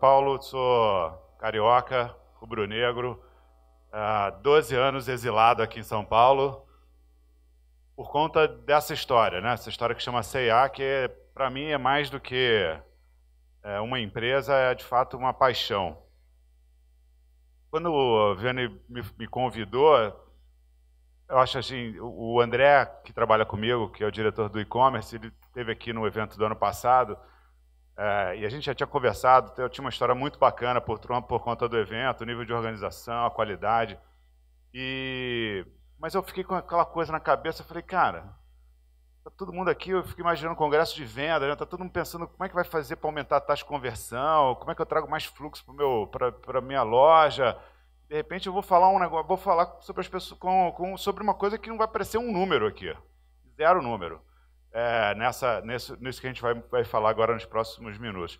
Paulo, sou carioca, rubro-negro, há 12 anos exilado aqui em São Paulo, por conta dessa história, né? essa história que chama CIA, que é, para mim é mais do que é, uma empresa, é de fato uma paixão. Quando o Vianney me convidou, eu acho assim, o André, que trabalha comigo, que é o diretor do e-commerce, ele esteve aqui no evento do ano passado, é, e a gente já tinha conversado, eu tinha uma história muito bacana por, por conta do evento, o nível de organização, a qualidade. E mas eu fiquei com aquela coisa na cabeça, eu falei, cara, tá todo mundo aqui, eu fico imaginando um congresso de venda, né? tá todo mundo pensando como é que vai fazer para aumentar a taxa de conversão, como é que eu trago mais fluxo para a minha loja. De repente eu vou falar um negócio, vou falar sobre as pessoas, com, com, sobre uma coisa que não vai aparecer um número aqui. Zero número é, nessa, nesse, nisso que a gente vai, vai falar agora nos próximos minutos.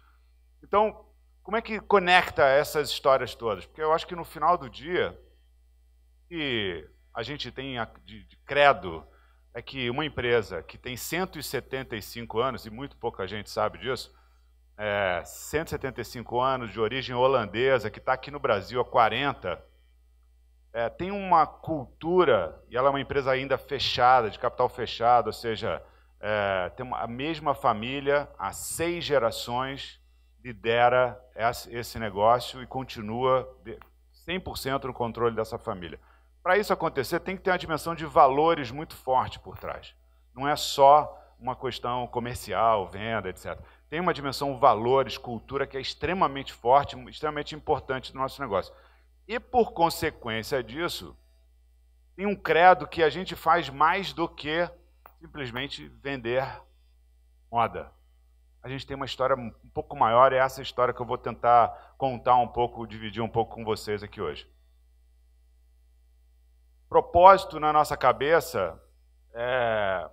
Então, como é que conecta essas histórias todas? Porque eu acho que no final do dia, que a gente tem de, de credo é que uma empresa que tem 175 anos, e muito pouca gente sabe disso, é, 175 anos, de origem holandesa, que está aqui no Brasil há 40, é, tem uma cultura, e ela é uma empresa ainda fechada, de capital fechado, ou seja, é, tem a mesma família há seis gerações lidera esse negócio e continua 100% no controle dessa família. Para isso acontecer, tem que ter uma dimensão de valores muito forte por trás. Não é só uma questão comercial, venda, etc. Tem uma dimensão valores, cultura que é extremamente forte, extremamente importante no nosso negócio. E por consequência disso, tem um credo que a gente faz mais do que simplesmente vender moda. A gente tem uma história um pouco maior, é essa história que eu vou tentar contar um pouco, dividir um pouco com vocês aqui hoje. Propósito na nossa cabeça é,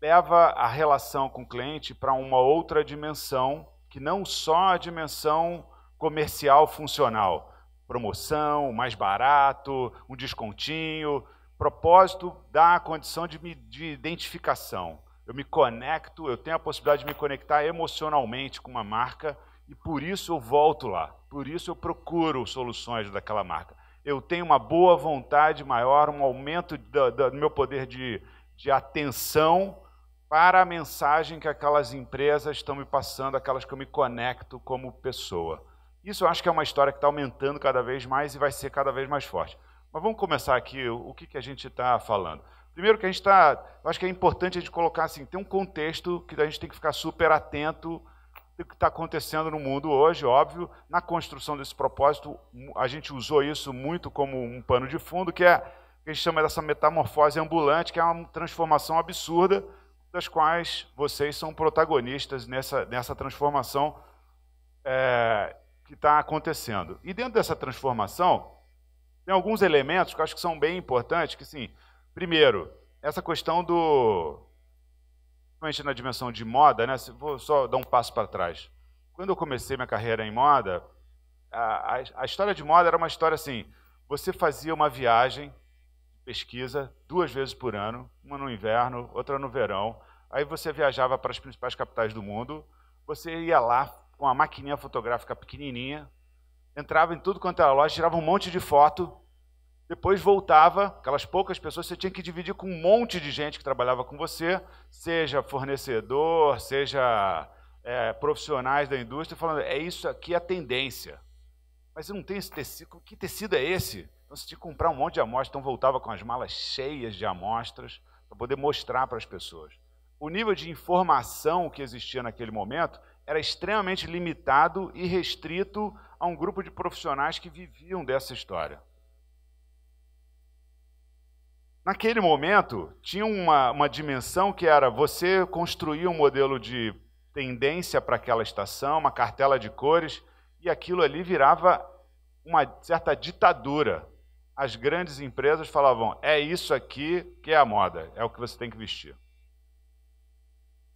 leva a relação com o cliente para uma outra dimensão, que não só a dimensão comercial funcional, promoção, mais barato, um descontinho, Propósito dá a condição de, me, de identificação. Eu me conecto, eu tenho a possibilidade de me conectar emocionalmente com uma marca e por isso eu volto lá, por isso eu procuro soluções daquela marca. Eu tenho uma boa vontade maior, um aumento do, do meu poder de, de atenção para a mensagem que aquelas empresas estão me passando, aquelas que eu me conecto como pessoa. Isso eu acho que é uma história que está aumentando cada vez mais e vai ser cada vez mais forte. Mas vamos começar aqui o que, que a gente está falando. Primeiro que a gente está, acho que é importante a gente colocar assim, tem um contexto que a gente tem que ficar super atento do que está acontecendo no mundo hoje, óbvio. Na construção desse propósito, a gente usou isso muito como um pano de fundo, que é que a gente chama dessa metamorfose ambulante, que é uma transformação absurda, das quais vocês são protagonistas nessa, nessa transformação é, que está acontecendo. E dentro dessa transformação, tem alguns elementos que eu acho que são bem importantes, que sim, primeiro, essa questão do principalmente na dimensão de moda, né? Vou só dar um passo para trás. Quando eu comecei minha carreira em moda, a, a, a história de moda era uma história assim: você fazia uma viagem pesquisa duas vezes por ano, uma no inverno, outra no verão. Aí você viajava para as principais capitais do mundo, você ia lá com uma maquininha fotográfica pequenininha, entrava em tudo quanto era loja, tirava um monte de foto, depois voltava, aquelas poucas pessoas, você tinha que dividir com um monte de gente que trabalhava com você, seja fornecedor, seja é, profissionais da indústria, falando, é isso aqui a tendência. Mas eu não tenho esse tecido, que tecido é esse? Então você tinha que comprar um monte de amostras, então voltava com as malas cheias de amostras para poder mostrar para as pessoas. O nível de informação que existia naquele momento era extremamente limitado e restrito a um grupo de profissionais que viviam dessa história. Naquele momento, tinha uma, uma dimensão que era você construir um modelo de tendência para aquela estação, uma cartela de cores, e aquilo ali virava uma certa ditadura. As grandes empresas falavam: é isso aqui que é a moda, é o que você tem que vestir.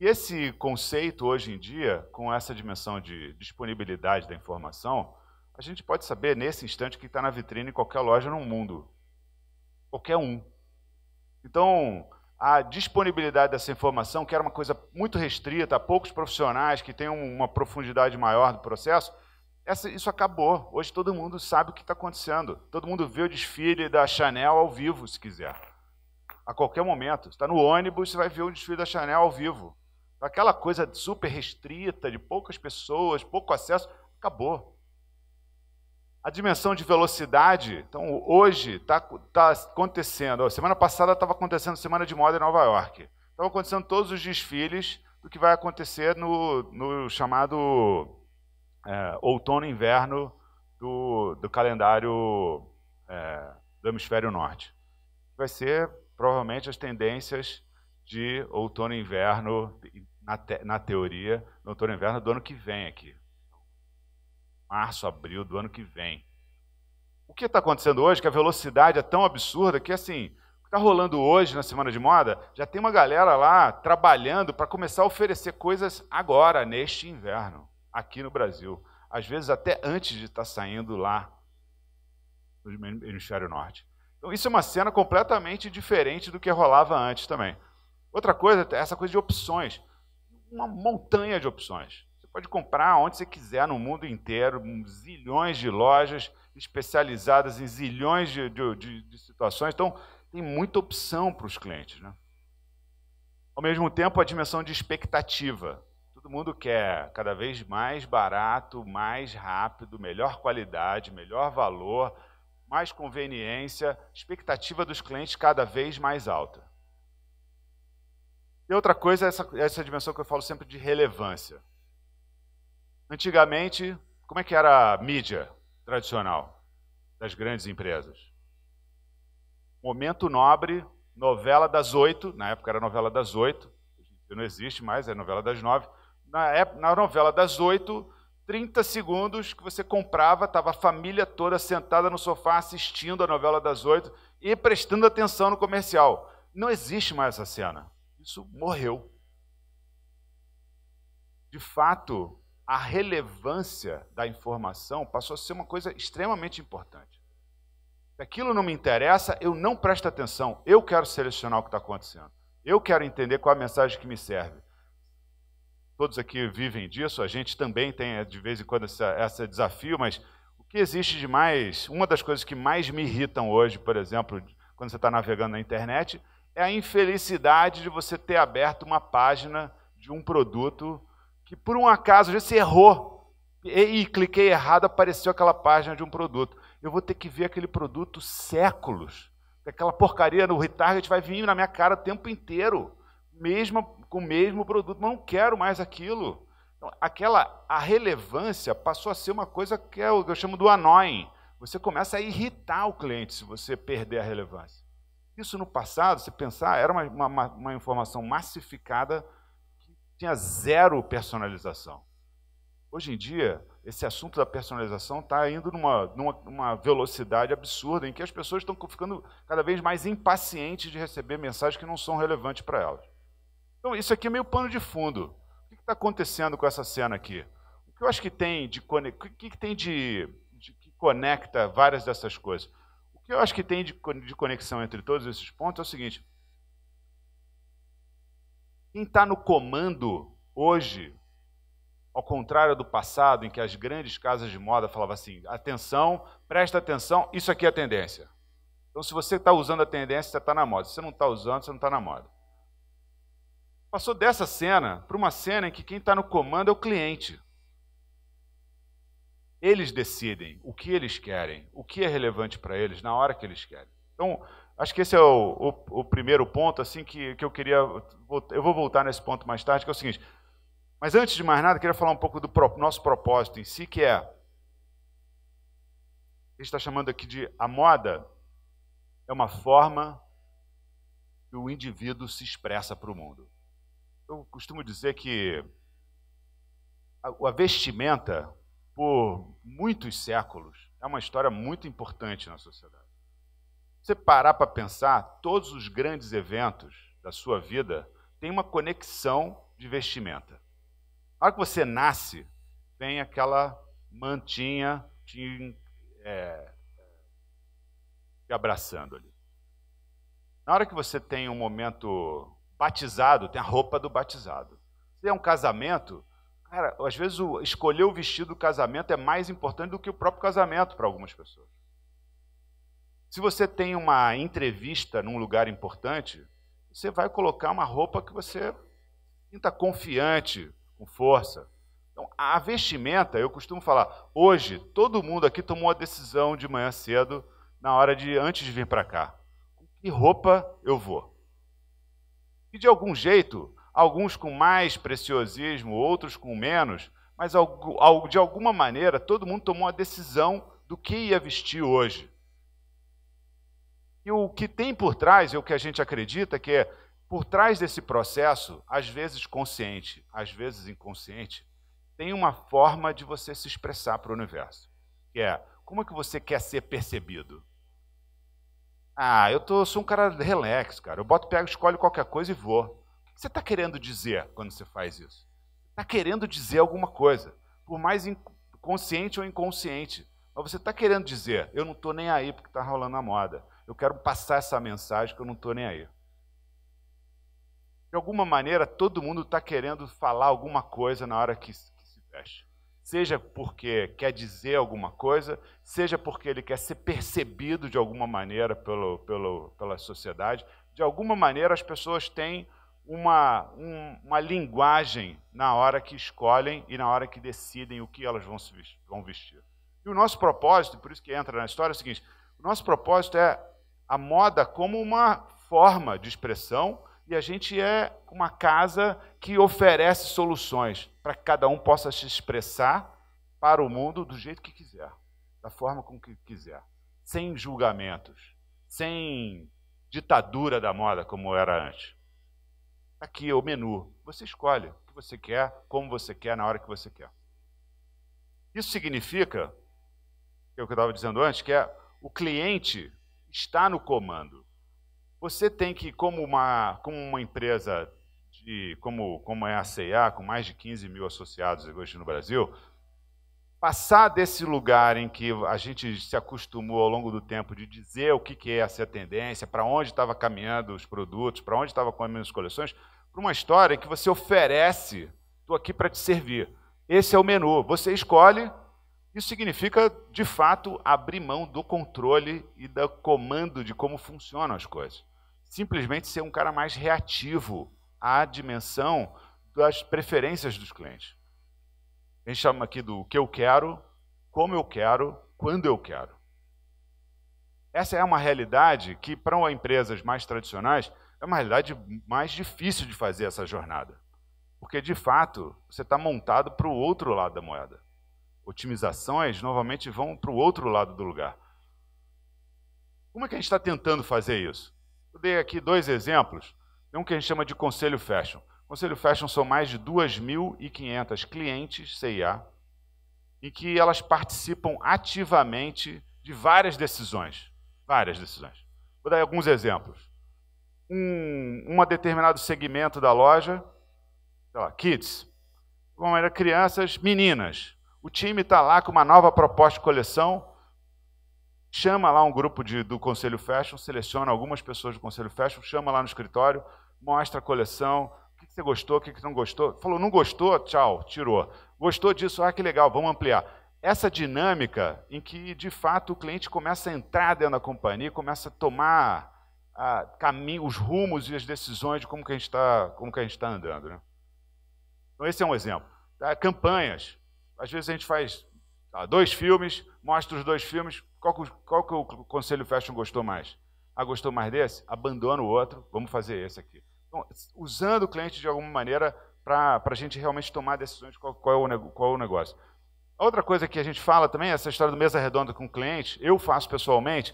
E esse conceito, hoje em dia, com essa dimensão de disponibilidade da informação, a gente pode saber nesse instante que está na vitrine em qualquer loja no mundo. Qualquer um. Então, a disponibilidade dessa informação, que era uma coisa muito restrita, há poucos profissionais que têm uma profundidade maior do processo, essa, isso acabou. Hoje todo mundo sabe o que está acontecendo. Todo mundo vê o desfile da Chanel ao vivo, se quiser. A qualquer momento. Está no ônibus, você vai ver o desfile da Chanel ao vivo aquela coisa super restrita, de poucas pessoas, pouco acesso, acabou. A dimensão de velocidade, então hoje está tá acontecendo, semana passada estava acontecendo Semana de Moda em Nova York. Estavam acontecendo todos os desfiles do que vai acontecer no, no chamado é, outono e inverno do, do calendário é, do hemisfério norte. Vai ser provavelmente as tendências de outono e inverno na, te, na teoria, no outono inverno do ano que vem aqui. Março, abril do ano que vem. O que está acontecendo hoje, que a velocidade é tão absurda que, assim, o que está rolando hoje na Semana de Moda, já tem uma galera lá trabalhando para começar a oferecer coisas agora, neste inverno, aqui no Brasil. Às vezes até antes de estar tá saindo lá no hemisfério norte. Então, isso é uma cena completamente diferente do que rolava antes também. Outra coisa, essa coisa de opções uma montanha de opções. Você pode comprar onde você quiser no mundo inteiro, zilhões de lojas especializadas em zilhões de, de, de situações. Então, tem muita opção para os clientes. Né? Ao mesmo tempo, a dimensão de expectativa. Todo mundo quer cada vez mais barato, mais rápido, melhor qualidade, melhor valor, mais conveniência, expectativa dos clientes cada vez mais alta. E outra coisa, é essa, essa dimensão que eu falo sempre de relevância. Antigamente, como é que era a mídia tradicional das grandes empresas? Momento nobre, novela das oito, na época era novela das oito, não existe mais, é novela das nove. Na, época, na novela das oito, 30 segundos que você comprava, estava a família toda sentada no sofá assistindo a novela das oito e prestando atenção no comercial. Não existe mais essa cena isso morreu. De fato, a relevância da informação passou a ser uma coisa extremamente importante. Se aquilo não me interessa, eu não presto atenção. Eu quero selecionar o que está acontecendo. Eu quero entender qual é a mensagem que me serve. Todos aqui vivem disso, a gente também tem é, de vez em quando esse desafio, mas o que existe de mais? Uma das coisas que mais me irritam hoje, por exemplo, quando você está navegando na internet, é a infelicidade de você ter aberto uma página de um produto que por um acaso você errou e, e cliquei errado, apareceu aquela página de um produto. Eu vou ter que ver aquele produto séculos. Aquela porcaria no retarget vai vir na minha cara o tempo inteiro, mesmo com o mesmo produto, mas não quero mais aquilo. Então, aquela a relevância passou a ser uma coisa que eu, é que eu chamo do annoying. Você começa a irritar o cliente se você perder a relevância. Isso no passado, se pensar, era uma, uma, uma informação massificada que tinha zero personalização. Hoje em dia, esse assunto da personalização está indo numa, numa, numa, velocidade absurda em que as pessoas estão ficando cada vez mais impacientes de receber mensagens que não são relevantes para elas. Então, isso aqui é meio pano de fundo. O que está acontecendo com essa cena aqui? O que eu acho que tem de, o que, que tem de, de que conecta várias dessas coisas? que eu acho que tem de, de conexão entre todos esses pontos é o seguinte: quem está no comando hoje, ao contrário do passado, em que as grandes casas de moda falavam assim: atenção, presta atenção, isso aqui é a tendência. Então, se você está usando a tendência, você está na moda. Se você não está usando, você não está na moda. Passou dessa cena para uma cena em que quem está no comando é o cliente. Eles decidem o que eles querem, o que é relevante para eles na hora que eles querem. Então, acho que esse é o, o, o, primeiro ponto assim que, que eu queria. Eu vou voltar nesse ponto mais tarde, que é o seguinte. Mas antes de mais nada, eu queria falar um pouco do pro, nosso propósito em si, que é. A gente está chamando aqui de a moda é uma forma que o indivíduo se expressa para o mundo. Eu costumo dizer que a, a vestimenta por muitos séculos, é uma história muito importante na sociedade. Você parar para pensar, todos os grandes eventos da sua vida têm uma conexão de vestimenta. Na hora que você nasce, vem aquela mantinha te, é, te abraçando ali. Na hora que você tem um momento batizado, tem a roupa do batizado. Se é um casamento, Cara, às vezes o, escolher o vestido do casamento é mais importante do que o próprio casamento para algumas pessoas. Se você tem uma entrevista num lugar importante, você vai colocar uma roupa que você sinta confiante, com força. Então, a vestimenta, eu costumo falar, hoje todo mundo aqui tomou a decisão de manhã cedo, na hora de antes de vir para cá. Com que roupa eu vou? E de algum jeito, alguns com mais preciosismo, outros com menos, mas de alguma maneira todo mundo tomou a decisão do que ia vestir hoje. E o que tem por trás, é o que a gente acredita que é, por trás desse processo, às vezes consciente, às vezes inconsciente, tem uma forma de você se expressar para o universo, que é como é que você quer ser percebido? Ah, eu tô, sou um cara relax, cara. Eu boto, pego, escolho qualquer coisa e vou que você está querendo dizer quando você faz isso? Está querendo dizer alguma coisa, por mais consciente ou inconsciente. Mas você está querendo dizer, eu não estou nem aí porque está rolando a moda. Eu quero passar essa mensagem que eu não estou nem aí. De alguma maneira, todo mundo está querendo falar alguma coisa na hora que, que se fecha. Seja porque quer dizer alguma coisa, seja porque ele quer ser percebido de alguma maneira pelo, pelo, pela sociedade. De alguma maneira, as pessoas têm uma, um, uma linguagem na hora que escolhem e na hora que decidem o que elas vão, se vestir, vão vestir. E o nosso propósito, por isso que entra na história, é o seguinte: o nosso propósito é a moda como uma forma de expressão e a gente é uma casa que oferece soluções para que cada um possa se expressar para o mundo do jeito que quiser, da forma como que quiser, sem julgamentos, sem ditadura da moda como era antes. Aqui é o menu. Você escolhe o que você quer, como você quer, na hora que você quer. Isso significa, é o que eu estava dizendo antes, que é o cliente está no comando. Você tem que, como uma, como uma empresa de, como, como é a CEA, com mais de 15 mil associados hoje no Brasil, passar desse lugar em que a gente se acostumou ao longo do tempo de dizer o que, que é essa tendência, para onde estava caminhando os produtos, para onde estava caminhando as coleções, para uma história que você oferece, estou aqui para te servir. Esse é o menu, você escolhe. Isso significa, de fato, abrir mão do controle e do comando de como funcionam as coisas. Simplesmente ser um cara mais reativo à dimensão das preferências dos clientes. A gente chama aqui do que eu quero, como eu quero, quando eu quero. Essa é uma realidade que, para empresas mais tradicionais, é uma realidade mais difícil de fazer essa jornada. Porque, de fato, você está montado para o outro lado da moeda. Otimizações, novamente, vão para o outro lado do lugar. Como é que a gente está tentando fazer isso? Eu dei aqui dois exemplos. Tem um que a gente chama de Conselho Fashion. Conselho Fashion são mais de 2.500 clientes CIA, em que elas participam ativamente de várias decisões. Várias decisões. Vou dar alguns exemplos um uma determinado segmento da loja, sei lá, kids, como era crianças, meninas. O time está lá com uma nova proposta de coleção, chama lá um grupo de, do Conselho Fashion, seleciona algumas pessoas do Conselho Fashion, chama lá no escritório, mostra a coleção, o que, que você gostou, o que, que não gostou. Falou, não gostou? Tchau, tirou. Gostou disso? Ah, que legal, vamos ampliar. Essa dinâmica em que, de fato, o cliente começa a entrar dentro da companhia, começa a tomar a caminho, os rumos e as decisões de como que a gente está, como que a gente está andando, né? Então esse é um exemplo. Tá? Campanhas. Às vezes a gente faz tá, dois filmes, mostra os dois filmes. Qual que, qual que o conselho fashion gostou mais? Ah, gostou mais desse? Abandona o outro. Vamos fazer esse aqui. Então, usando o cliente de alguma maneira para a gente realmente tomar decisões de qual, qual, é o, qual é o negócio. Outra coisa que a gente fala também, essa história do mesa redonda com o cliente, eu faço pessoalmente,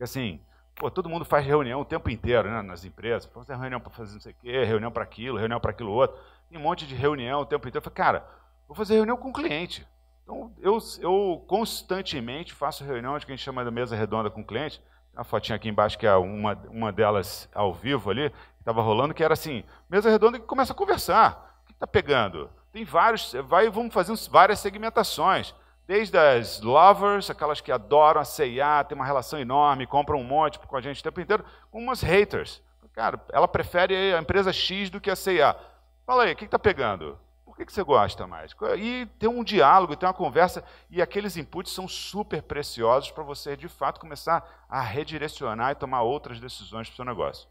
assim, Pô, todo mundo faz reunião o tempo inteiro né, nas empresas. Pô, tem reunião para fazer não sei o quê, reunião para aquilo, reunião para aquilo outro. Tem um monte de reunião o tempo inteiro. Eu falei, cara, vou fazer reunião com o cliente. Então, eu, eu constantemente faço reunião de que a gente chama de mesa redonda com o cliente. Tem uma fotinha aqui embaixo que é uma, uma delas ao vivo ali, que estava rolando, que era assim, mesa redonda que começa a conversar. O que está pegando? Tem vários, vai, vamos fazer várias segmentações. Desde as lovers, aquelas que adoram a CIA, tem uma relação enorme, compram um monte com a gente o tempo inteiro, com umas haters. Cara, ela prefere a empresa X do que a CIA. Fala aí, o que está pegando? Por que, que você gosta mais? E tem um diálogo, tem uma conversa, e aqueles inputs são super preciosos para você, de fato, começar a redirecionar e tomar outras decisões para o seu negócio.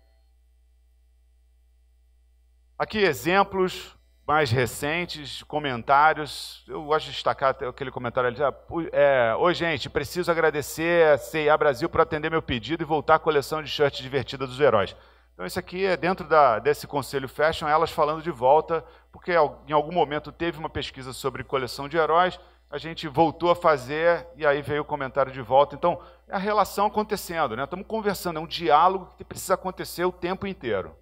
Aqui exemplos mais recentes, comentários. Eu gosto de destacar aquele comentário ali. Ah, é, Oi, gente, preciso agradecer a CIA Brasil por atender meu pedido e voltar à coleção de shirts divertida dos heróis. Então, isso aqui é dentro da, desse Conselho Fashion, elas falando de volta, porque em algum momento teve uma pesquisa sobre coleção de heróis, a gente voltou a fazer e aí veio o comentário de volta. Então, é a relação acontecendo, né? Estamos conversando, é um diálogo que precisa acontecer o tempo inteiro.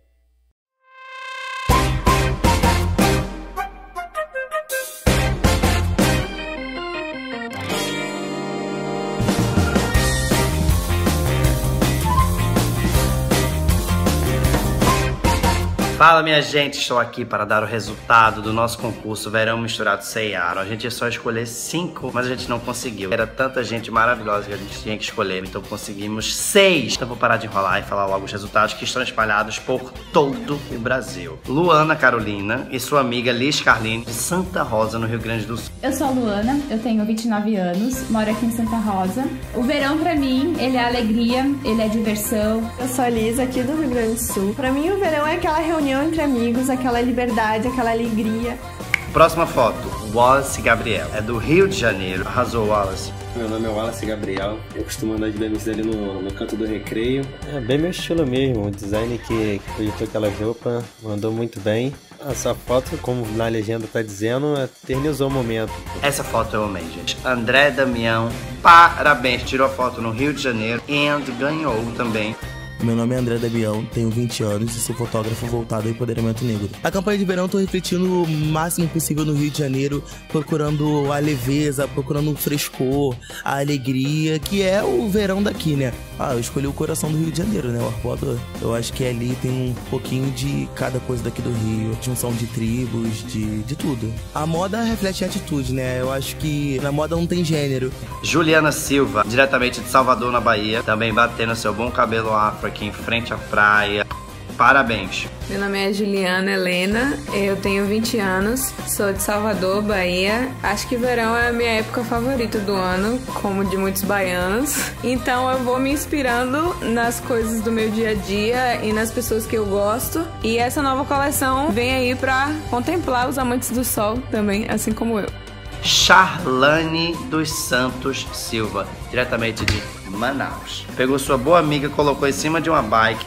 Fala, minha gente, estou aqui para dar o resultado do nosso concurso Verão Misturado Ceiaro. A gente ia é só escolher cinco, mas a gente não conseguiu. Era tanta gente maravilhosa que a gente tinha que escolher, então conseguimos seis. Então vou parar de enrolar e falar logo os resultados que estão espalhados por todo o Brasil. Luana Carolina e sua amiga Liz Carlini de Santa Rosa, no Rio Grande do Sul. Eu sou a Luana, eu tenho 29 anos, moro aqui em Santa Rosa. O verão, para mim, ele é alegria, ele é diversão. Eu sou a Liz, aqui do Rio Grande do Sul. Para mim, o verão é aquela reunião reunião entre amigos, aquela liberdade, aquela alegria. Próxima foto, Wallace Gabriel. É do Rio de Janeiro. Arrasou, Wallace. Meu nome é Wallace Gabriel. Eu costumo andar de bebês ali no, no canto do recreio. É bem meu estilo mesmo. O design que, que projetou aquela roupa mandou muito bem. Essa foto, como na legenda tá dizendo, eternizou o momento. Essa foto eu amei, gente. André Damião, parabéns. Tirou a foto no Rio de Janeiro e ganhou também meu nome é André Dabião, tenho 20 anos e sou fotógrafo voltado ao empoderamento negro. A campanha de verão estou refletindo o máximo possível no Rio de Janeiro, procurando a leveza, procurando o frescor, a alegria, que é o verão daqui, né? Ah, eu escolhi o coração do Rio de Janeiro, né? O Arpoador. Eu acho que ali tem um pouquinho de cada coisa daqui do Rio, junção de tribos, de, de tudo. A moda reflete a atitude, né? Eu acho que na moda não tem gênero. Juliana Silva, diretamente de Salvador, na Bahia, também batendo seu bom cabelo afro aqui em frente à praia. Parabéns! Meu nome é Juliana Helena, eu tenho 20 anos, sou de Salvador, Bahia. Acho que verão é a minha época favorita do ano, como de muitos baianos. Então eu vou me inspirando nas coisas do meu dia a dia e nas pessoas que eu gosto. E essa nova coleção vem aí para contemplar os amantes do sol também, assim como eu. Charlane dos Santos Silva, diretamente de Manaus. Pegou sua boa amiga, colocou em cima de uma bike.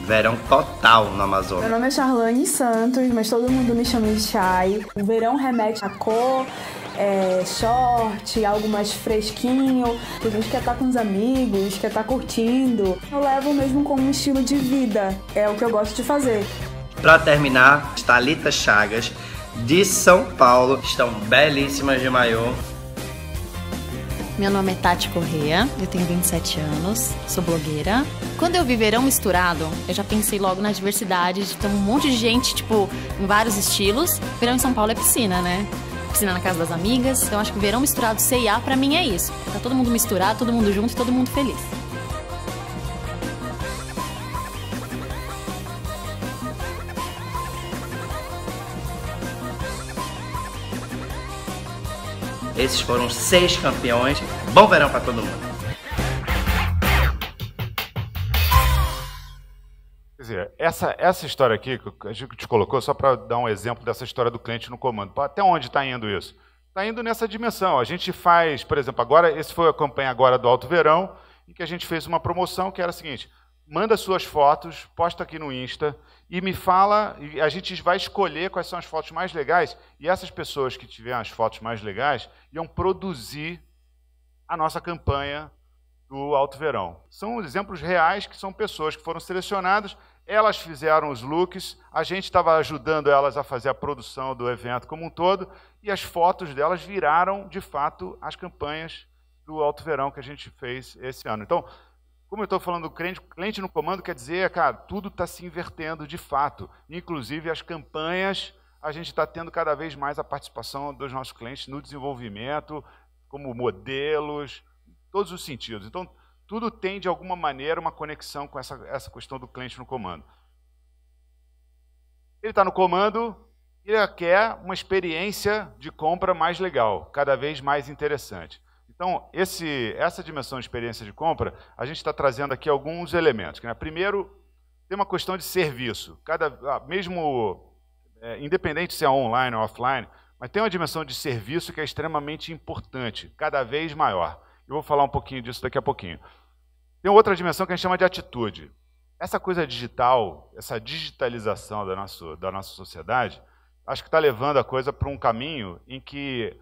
Verão total no Amazonas. Meu nome é Charlane Santos, mas todo mundo me chama de Chay. O verão remete a cor, é, short, algo mais fresquinho. A gente quer estar tá com os amigos, quer estar tá curtindo. Eu levo mesmo como um estilo de vida. É o que eu gosto de fazer. Para terminar, Talita Chagas de São Paulo estão belíssimas de maiô. Meu nome é Tati Correa, eu tenho 27 anos, sou blogueira. Quando eu vi verão misturado, eu já pensei logo na diversidade de ter um monte de gente, tipo, em vários estilos. Verão em São Paulo é piscina, né? Piscina na casa das amigas. Então acho que verão misturado CIA para mim é isso. Tá todo mundo misturado, todo mundo junto, todo mundo feliz. esses foram seis campeões. Bom verão para todo mundo. Quer dizer, essa, essa história aqui que a gente te colocou, só para dar um exemplo dessa história do cliente no comando. Até onde está indo isso? Está indo nessa dimensão. A gente faz, por exemplo, agora, esse foi a campanha agora do Alto Verão, em que a gente fez uma promoção que era a seguinte: manda suas fotos, posta aqui no Insta e me fala, a gente vai escolher quais são as fotos mais legais, e essas pessoas que tiverem as fotos mais legais iam produzir a nossa campanha do Alto Verão. São exemplos reais que são pessoas que foram selecionadas, elas fizeram os looks, a gente estava ajudando elas a fazer a produção do evento como um todo, e as fotos delas viraram, de fato, as campanhas do Alto Verão que a gente fez esse ano. Então, como eu estou falando, crente, cliente no comando quer dizer, cara, tudo está se invertendo de fato. Inclusive as campanhas, a gente está tendo cada vez mais a participação dos nossos clientes no desenvolvimento, como modelos, em todos os sentidos. Então, tudo tem de alguma maneira uma conexão com essa, essa questão do cliente no comando. Ele está no comando e quer uma experiência de compra mais legal, cada vez mais interessante. Então, esse, essa dimensão de experiência de compra, a gente está trazendo aqui alguns elementos. Né? Primeiro, tem uma questão de serviço. Cada, ah, mesmo é, independente se é online ou offline, mas tem uma dimensão de serviço que é extremamente importante, cada vez maior. Eu vou falar um pouquinho disso daqui a pouquinho. Tem outra dimensão que a gente chama de atitude. Essa coisa digital, essa digitalização da nossa, da nossa sociedade, acho que está levando a coisa para um caminho em que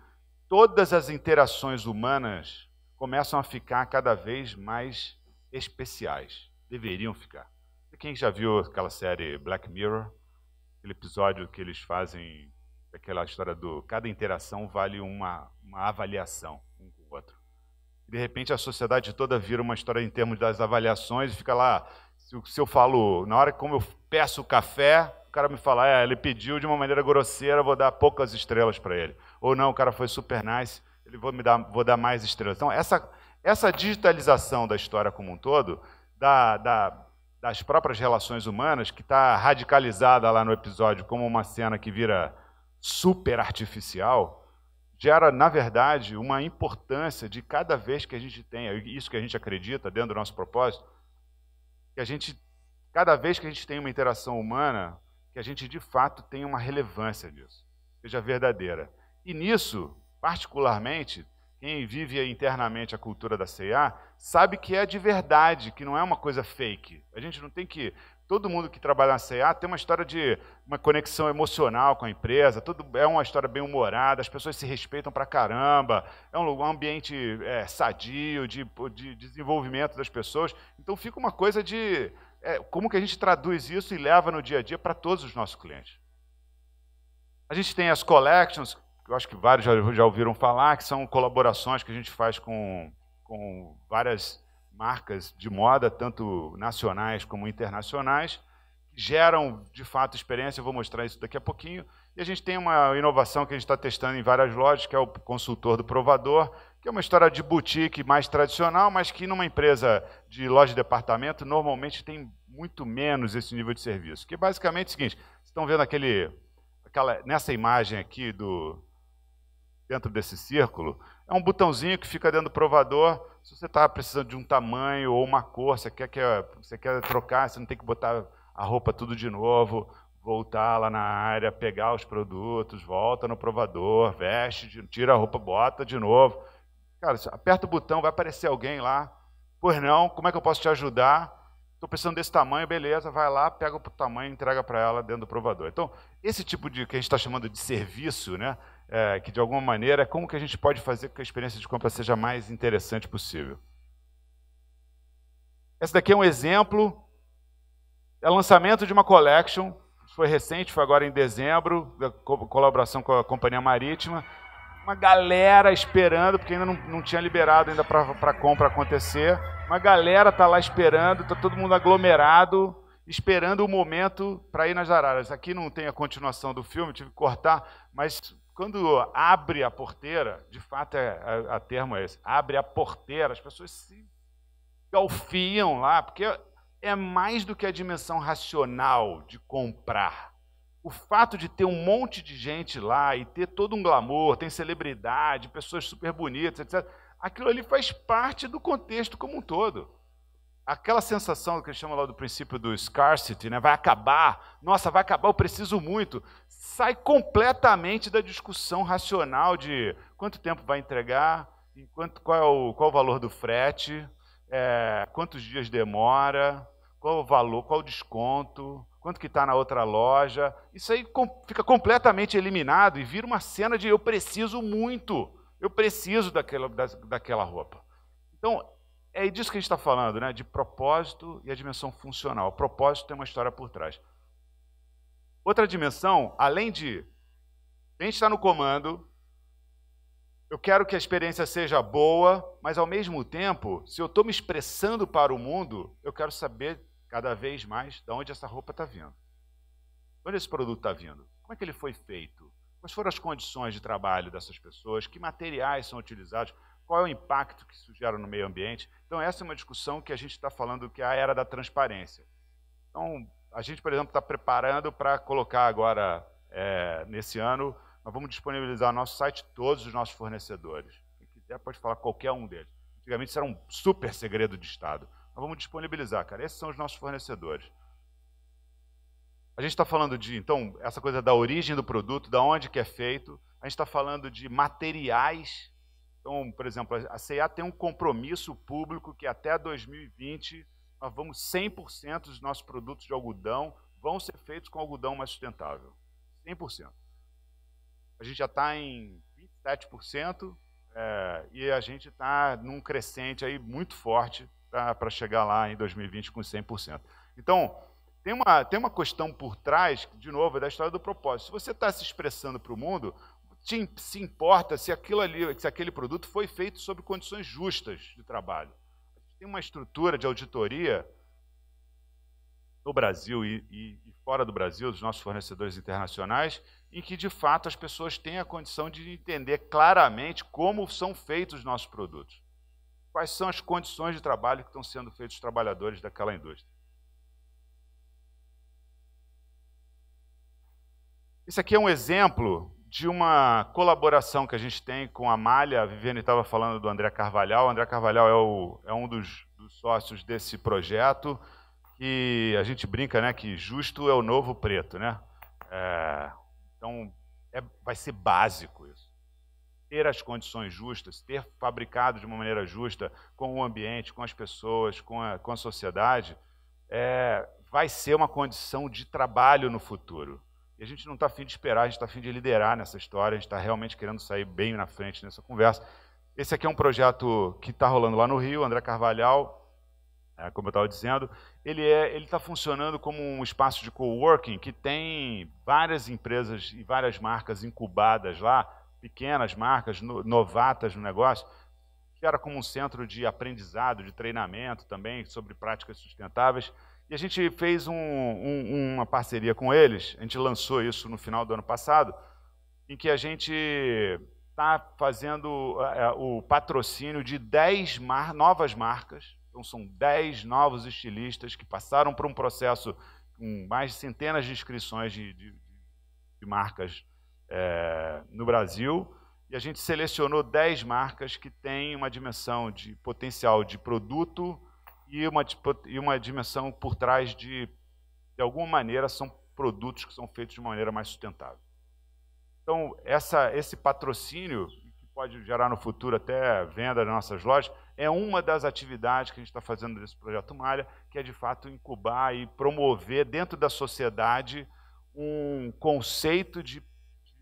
todas as interações humanas começam a ficar cada vez mais especiais. Deveriam ficar. Quem já viu aquela série Black Mirror, aquele episódio que eles fazem, aquela história do cada interação vale uma, uma avaliação um com o outro. De repente a sociedade toda vira uma história em termos das avaliações e fica lá. Se, se eu falo, na hora como eu peço o café, o cara me fala, é, ele pediu de uma maneira grosseira, vou dar poucas estrelas para ele. Ou não, o cara foi super nice, ele vou me dar, vou dar mais estrelas. Então essa essa digitalização da história como um todo, da, da, das próprias relações humanas, que está radicalizada lá no episódio como uma cena que vira super artificial, gera, na verdade, uma importância de cada vez que a gente tem, isso que a gente acredita dentro do nosso propósito, que a gente, cada vez que a gente tem uma interação humana, que a gente de fato tenha uma relevância disso, seja verdadeira. E nisso, particularmente, quem vive internamente a cultura da CA sabe que é de verdade, que não é uma coisa fake. A gente não tem que. Todo mundo que trabalha na CA tem uma história de uma conexão emocional com a empresa, tudo é uma história bem humorada, as pessoas se respeitam pra caramba, é um, ambiente é, sadio, de, de desenvolvimento das pessoas. Então fica uma coisa de é, como que a gente traduz isso e leva no dia a dia para todos os nossos clientes? A gente tem as collections, que eu acho que vários já, já ouviram falar, que são colaborações que a gente faz com, com várias marcas de moda, tanto nacionais como internacionais, geram de fato experiência, eu vou mostrar isso daqui a pouquinho. E a gente tem uma inovação que a gente está testando em várias lojas, que é o consultor do provador, que é uma história de boutique mais tradicional, mas que numa empresa de loja de departamento normalmente tem muito menos esse nível de serviço. Que é basicamente é o seguinte: vocês estão vendo aquele, aquela, nessa imagem aqui do dentro desse círculo, é um botãozinho que fica dentro do provador. Se você está precisando de um tamanho ou uma cor, você quer, que você quer trocar, você não tem que botar a roupa tudo de novo, voltar lá na área, pegar os produtos, volta no provador, veste, tira a roupa, bota de novo. Cara, aperta o botão, vai aparecer alguém lá. Pois não, como é que eu posso te ajudar? Estou precisando desse tamanho, beleza, vai lá, pega o tamanho e entrega para ela dentro do provador. Então, esse tipo de que a gente está chamando de serviço, né? É, que de alguma maneira, como que a gente pode fazer com que a experiência de compra seja mais interessante possível? Esse daqui é um exemplo é lançamento de uma collection, foi recente, foi agora em dezembro, co colaboração com a Companhia Marítima. Uma galera esperando, porque ainda não, não tinha liberado ainda para compra acontecer. Uma galera tá lá esperando, tá todo mundo aglomerado, esperando o momento para ir nas araras. Aqui não tem a continuação do filme, tive que cortar, mas quando abre a porteira, de fato é, a, é, a termo é esse, abre a porteira, as pessoas se galfiam lá, porque é mais do que a dimensão racional de comprar. O fato de ter um monte de gente lá e ter todo um glamour, tem celebridade, pessoas super bonitas, etc. Aquilo ali faz parte do contexto como um todo. Aquela sensação que eles chamam lá do princípio do scarcity, né? vai acabar, nossa, vai acabar, eu preciso muito, sai completamente da discussão racional de quanto tempo vai entregar, quanto, qual, é o, qual o valor do frete, é, quantos dias demora, qual o valor, qual o desconto, quanto que está na outra loja. Isso aí fica completamente eliminado e vira uma cena de eu preciso muito, eu preciso daquela, daquela roupa. Então, é disso que a gente está falando, né? de propósito e a dimensão funcional. O propósito tem uma história por trás. Outra dimensão, além de a gente está no comando, eu quero que a experiência seja boa, mas ao mesmo tempo, se eu estou me expressando para o mundo, eu quero saber cada vez mais de onde essa roupa está vindo. De onde esse produto está vindo? Como é que ele foi feito? Quais foram as condições de trabalho dessas pessoas? Que materiais são utilizados? Qual é o impacto que isso gera no meio ambiente? Então, essa é uma discussão que a gente está falando que é a era da transparência. Então, a gente, por exemplo, está preparando para colocar agora, é, nesse ano, nós vamos disponibilizar no nosso site todos os nossos fornecedores. Quem quiser pode falar qualquer um deles. Antigamente isso era um super segredo de Estado. Nós vamos disponibilizar, cara. Esses são os nossos fornecedores. A gente está falando de, então, essa coisa da origem do produto, da onde que é feito. A gente está falando de materiais. Então, por exemplo, a CEA tem um compromisso público que até 2020 nós vamos 100% dos nossos produtos de algodão vão ser feitos com algodão mais sustentável. 100% a gente já está em 27%, é, e a gente está num crescente aí muito forte para chegar lá em 2020 com 100%. Então, tem uma, tem uma questão por trás, de novo, é da história do propósito. Se você está se expressando para o mundo, te, se importa se aquilo ali, se aquele produto foi feito sob condições justas de trabalho. tem uma estrutura de auditoria no Brasil e, e, e fora do Brasil, dos nossos fornecedores internacionais, em que de fato as pessoas têm a condição de entender claramente como são feitos os nossos produtos. Quais são as condições de trabalho que estão sendo feitos os trabalhadores daquela indústria. esse aqui é um exemplo de uma colaboração que a gente tem com a Malha. A Viviane estava falando do André Carvalhal. O André Carvalhal é, o, é um dos, dos sócios desse projeto que a gente brinca, né, que justo é o novo preto, né? É, então, é, vai ser básico isso. Ter as condições justas, ter fabricado de uma maneira justa com o ambiente, com as pessoas, com a, com a sociedade, é, vai ser uma condição de trabalho no futuro. E a gente não está afim de esperar, a gente está afim de liderar nessa história, a gente está realmente querendo sair bem na frente nessa conversa. Esse aqui é um projeto que está rolando lá no Rio, André Carvalhal, é, como eu estava dizendo, ele é, está funcionando como um espaço de coworking que tem várias empresas e várias marcas incubadas lá, pequenas marcas, no, novatas no negócio, que era como um centro de aprendizado, de treinamento também sobre práticas sustentáveis. E a gente fez um, um, uma parceria com eles, a gente lançou isso no final do ano passado, em que a gente está fazendo é, é, o patrocínio de 10 mar novas marcas então são dez novos estilistas que passaram por um processo com mais de centenas de inscrições de, de, de marcas é, no Brasil. E a gente selecionou 10 marcas que têm uma dimensão de potencial de produto e uma, e uma dimensão por trás de, de alguma maneira, são produtos que são feitos de maneira mais sustentável. Então, essa, esse patrocínio pode gerar no futuro até venda nas nossas lojas, é uma das atividades que a gente está fazendo nesse projeto Malha, que é de fato incubar e promover dentro da sociedade um conceito de,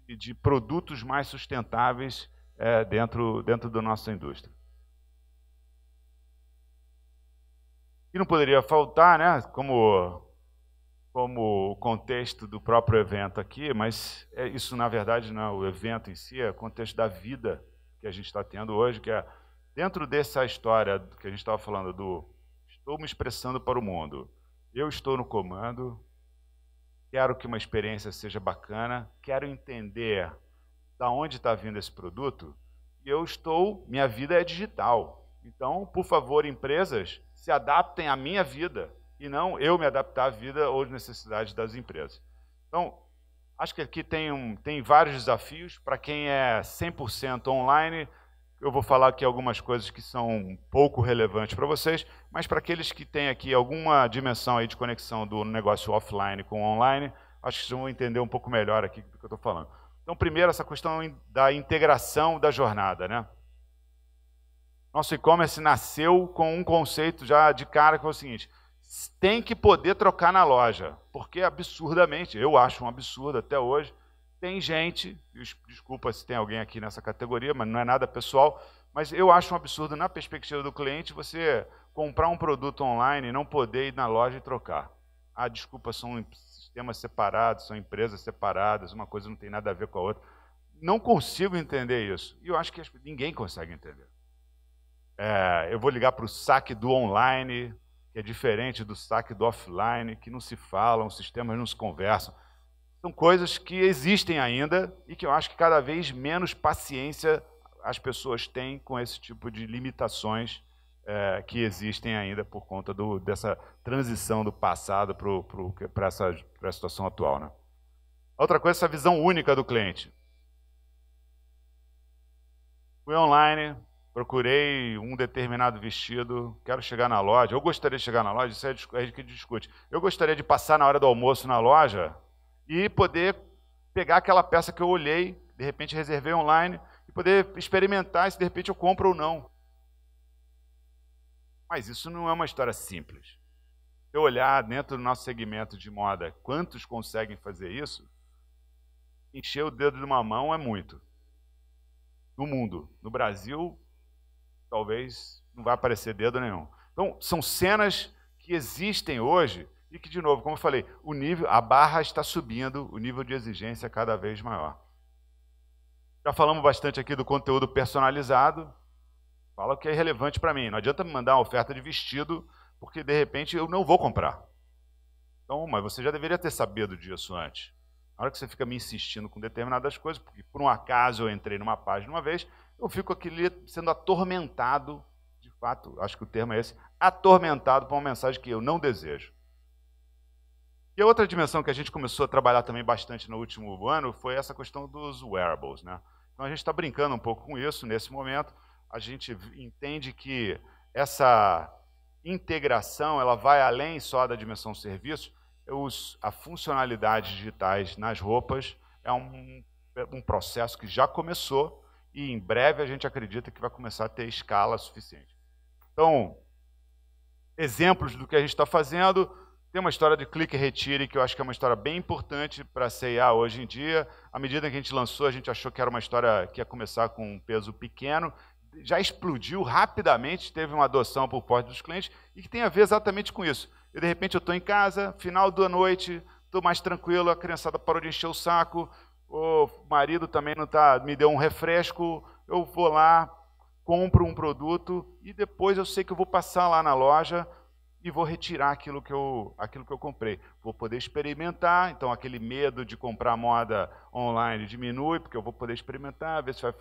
de, de produtos mais sustentáveis é, dentro, dentro da nossa indústria. E não poderia faltar, né, como, como o contexto do próprio evento aqui, mas é isso na verdade não é o evento em si, é o contexto da vida que a gente está tendo hoje, que é dentro dessa história que a gente estava falando do estou me expressando para o mundo, eu estou no comando, quero que uma experiência seja bacana, quero entender da onde está vindo esse produto, e eu estou, minha vida é digital. Então, por favor, empresas, se adaptem à minha vida e não eu me adaptar à vida ou às necessidades das empresas. Então, Acho que aqui tem, um, tem vários desafios. Para quem é 100% online, eu vou falar aqui algumas coisas que são um pouco relevantes para vocês, mas para aqueles que têm aqui alguma dimensão aí de conexão do negócio offline com online, acho que vocês vão entender um pouco melhor aqui do que eu estou falando. Então, primeiro, essa questão da integração da jornada. Né? Nosso e-commerce nasceu com um conceito já de cara que foi é o seguinte, tem que poder trocar na loja, porque absurdamente, eu acho um absurdo até hoje, tem gente, desculpa se tem alguém aqui nessa categoria, mas não é nada pessoal, mas eu acho um absurdo na perspectiva do cliente você comprar um produto online e não poder ir na loja e trocar. Ah, desculpa, são sistemas separados, são empresas separadas, uma coisa não tem nada a ver com a outra. Não consigo entender isso. E eu acho que ninguém consegue entender. É, eu vou ligar para o saque do online, é diferente do saque do offline, que não se falam, os sistemas não se conversam. São coisas que existem ainda e que eu acho que cada vez menos paciência as pessoas têm com esse tipo de limitações é, que existem ainda por conta do, dessa transição do passado para essa situação atual. Né? Outra coisa, é essa visão única do cliente. Fui online, procurei um determinado vestido, quero chegar na loja, eu gostaria de chegar na loja, isso é a gente é que discute. Eu gostaria de passar na hora do almoço na loja e poder pegar aquela peça que eu olhei, de repente reservei online, e poder experimentar se de repente eu compro ou não. Mas isso não é uma história simples. Eu olhar dentro do nosso segmento de moda, quantos conseguem fazer isso? Encher o dedo de uma mão é muito. No mundo, no Brasil, talvez não vai aparecer dedo nenhum. Então, são cenas que existem hoje e que, de novo, como eu falei, o nível, a barra está subindo, o nível de exigência é cada vez maior. Já falamos bastante aqui do conteúdo personalizado. Fala o que é relevante para mim. Não adianta me mandar uma oferta de vestido, porque de repente eu não vou comprar. Então, mas você já deveria ter sabido disso antes. Na hora que você fica me insistindo com determinadas coisas, porque por um acaso eu entrei numa página uma vez, eu fico aquele sendo atormentado, de fato, acho que o termo é esse, atormentado por uma mensagem que eu não desejo. E a outra dimensão que a gente começou a trabalhar também bastante no último ano foi essa questão dos wearables, né? Então a gente está brincando um pouco com isso nesse momento. A gente entende que essa integração ela vai além só da dimensão serviço. Os, a funcionalidade digitais nas roupas é um, um é processo que já começou e em breve a gente acredita que vai começar a ter escala suficiente. Então, exemplos do que a gente está fazendo. Tem uma história de clique e retire, que eu acho que é uma história bem importante para a CIA hoje em dia. À medida que a gente lançou, a gente achou que era uma história que ia começar com um peso pequeno, já explodiu rapidamente, teve uma adoção por parte dos clientes, e que tem a ver exatamente com isso. de repente, eu estou em casa, final da noite, estou mais tranquilo, a criançada parou de encher o saco, o marido também não tá, me deu um refresco, eu vou lá, compro um produto e depois eu sei que eu vou passar lá na loja e vou retirar aquilo que eu, aquilo que eu comprei. Vou poder experimentar, então aquele medo de comprar moda online diminui, porque eu vou poder experimentar, ver se é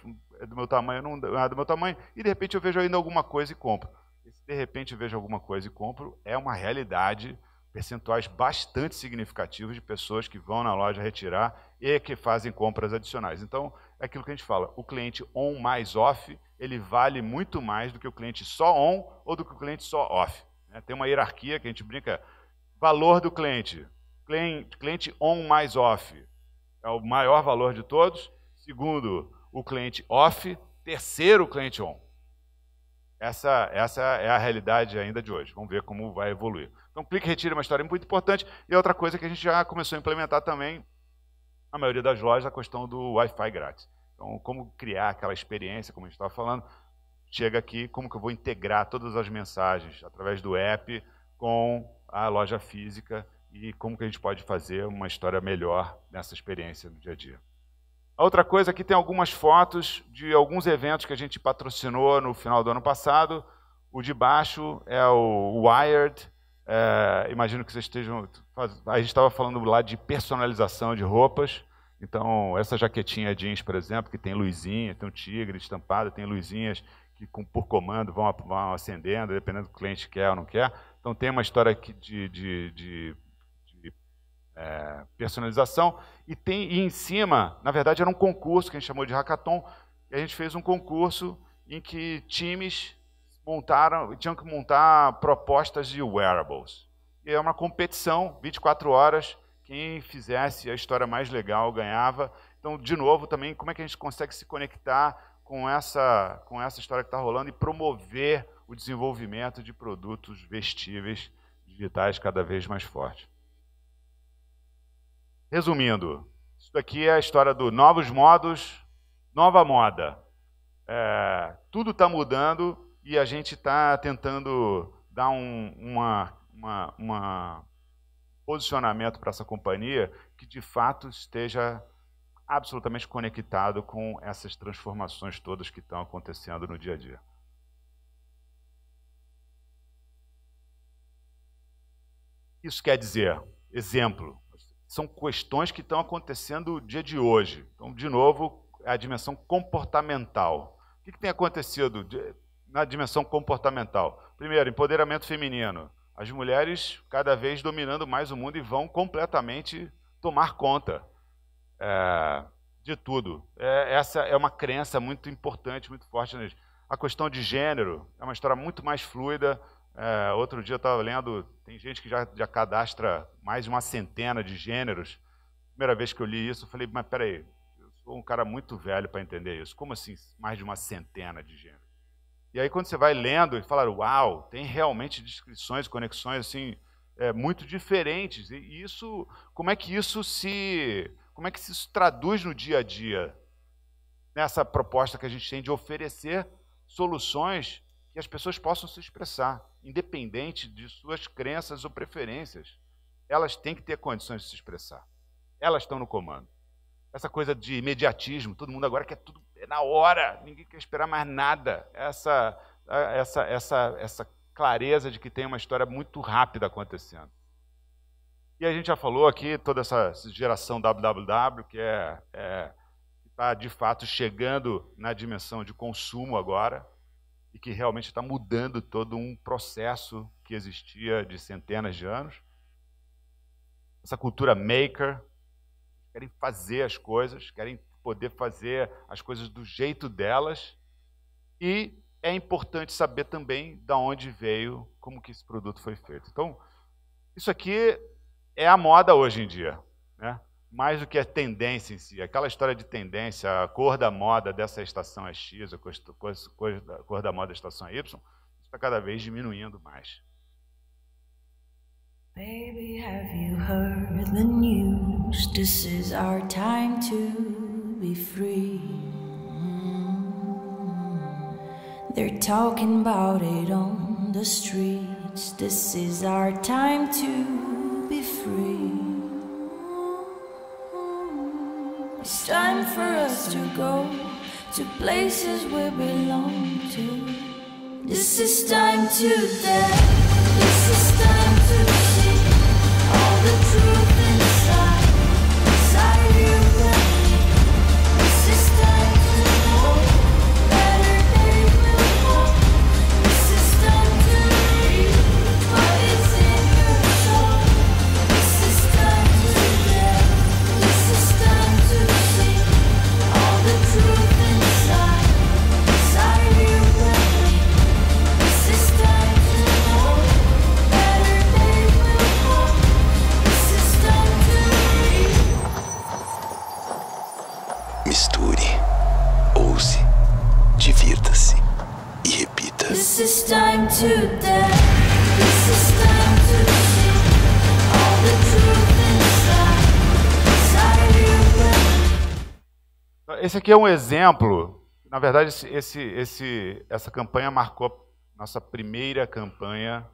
do meu tamanho ou não é do meu tamanho, e de repente eu vejo ainda alguma coisa e compro. E se de repente eu vejo alguma coisa e compro, é uma realidade, percentuais bastante significativos de pessoas que vão na loja retirar e que fazem compras adicionais. Então, é aquilo que a gente fala, o cliente on mais off, ele vale muito mais do que o cliente só on ou do que o cliente só off. Né? Tem uma hierarquia que a gente brinca, valor do cliente, cliente on mais off, é o maior valor de todos, segundo, o cliente off, terceiro, o cliente on. Essa, essa é a realidade ainda de hoje. Vamos ver como vai evoluir. Então, clique e retire é uma história muito importante. E outra coisa que a gente já começou a implementar também a maioria das lojas, a questão do Wi-Fi grátis. Então, como criar aquela experiência, como a gente estava falando, chega aqui, como que eu vou integrar todas as mensagens através do app com a loja física e como que a gente pode fazer uma história melhor nessa experiência no dia a dia. A outra coisa aqui é tem algumas fotos de alguns eventos que a gente patrocinou no final do ano passado. O de baixo é o Wired, é, imagino que vocês estejam. A gente estava falando lá de personalização de roupas. Então, essa jaquetinha jeans, por exemplo, que tem luzinha, tem um tigre estampado, tem luzinhas que com, por comando vão, vão acendendo, dependendo do cliente quer ou não quer. Então, tem uma história de, de, de, de é, personalização. E, tem, e em cima, na verdade, era um concurso que a gente chamou de hackathon. E a gente fez um concurso em que times montaram, tinham que montar propostas de wearables. E é uma competição, 24 horas, quem fizesse a história mais legal ganhava. Então, de novo, também, como é que a gente consegue se conectar com essa, com essa história que está rolando e promover o desenvolvimento de produtos vestíveis digitais cada vez mais forte. Resumindo, isso daqui é a história do novos modos, nova moda. É, tudo está mudando, e a gente está tentando dar um uma, uma, uma posicionamento para essa companhia que de fato esteja absolutamente conectado com essas transformações todas que estão acontecendo no dia a dia. Isso quer dizer, exemplo, são questões que estão acontecendo no dia de hoje. Então, de novo, a dimensão comportamental. O que, que tem acontecido? na dimensão comportamental. Primeiro, empoderamento feminino. As mulheres cada vez dominando mais o mundo e vão completamente tomar conta é, de tudo. É, essa é uma crença muito importante, muito forte. A questão de gênero é uma história muito mais fluida. É, outro dia eu estava lendo, tem gente que já, já cadastra mais de uma centena de gêneros. Primeira vez que eu li isso, eu falei, mas peraí, eu sou um cara muito velho para entender isso. Como assim mais de uma centena de gêneros? E aí, quando você vai lendo, e fala: Uau, tem realmente descrições, conexões assim, é, muito diferentes. E isso, como é que isso se. Como é que isso traduz no dia a dia? Nessa proposta que a gente tem de oferecer soluções que as pessoas possam se expressar, independente de suas crenças ou preferências. Elas têm que ter condições de se expressar. Elas estão no comando. Essa coisa de imediatismo, todo mundo agora quer tudo na hora, ninguém quer esperar mais nada. Essa, essa, essa, essa clareza de que tem uma história muito rápida acontecendo. E a gente já falou aqui, toda essa geração WWW, que é, é está de fato chegando na dimensão de consumo agora e que realmente está mudando todo um processo que existia de centenas de anos. Essa cultura maker, querem fazer as coisas, querem poder fazer as coisas do jeito delas. E é importante saber também da onde veio, como que esse produto foi feito. Então, isso aqui é a moda hoje em dia, né? mais do que a tendência em si. Aquela história de tendência, a cor da moda dessa estação é X, a cor, da moda da é estação é Y, está cada vez diminuindo mais. Baby, have you heard the news? This is our time to be free. They're talking about it on the streets. This is our time to be free. It's time for us to go to places we belong to. This is time to dance. This is time to. aqui é um exemplo. Na verdade, esse, esse, essa campanha marcou nossa primeira campanha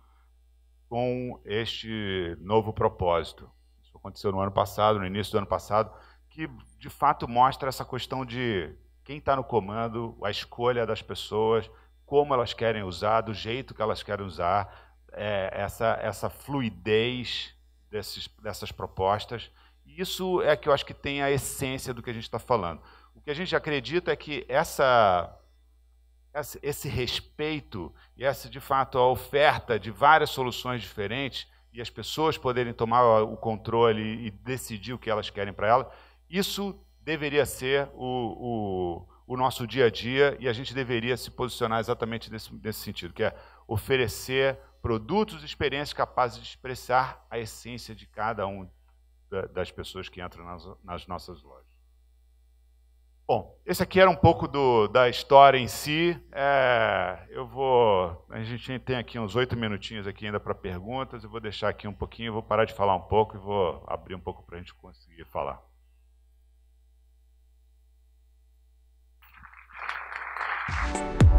com este novo propósito. Isso aconteceu no ano passado, no início do ano passado, que de fato mostra essa questão de quem está no comando, a escolha das pessoas, como elas querem usar, do jeito que elas querem usar, é, essa, essa fluidez desses, dessas propostas. Isso é que eu acho que tem a essência do que a gente está falando que a gente acredita é que essa, esse respeito e essa, de fato, a oferta de várias soluções diferentes e as pessoas poderem tomar o controle e decidir o que elas querem para elas, isso deveria ser o, o, o, nosso dia a dia e a gente deveria se posicionar exatamente nesse, nesse sentido, que é oferecer produtos e experiências capazes de expressar a essência de cada um das pessoas que entram nas, nas nossas lojas. Bom, esse aqui era um pouco do, da história em si. É, eu vou. A gente tem aqui uns oito minutinhos aqui ainda para perguntas. Eu vou deixar aqui um pouquinho, vou parar de falar um pouco e vou abrir um pouco para a gente conseguir falar. Música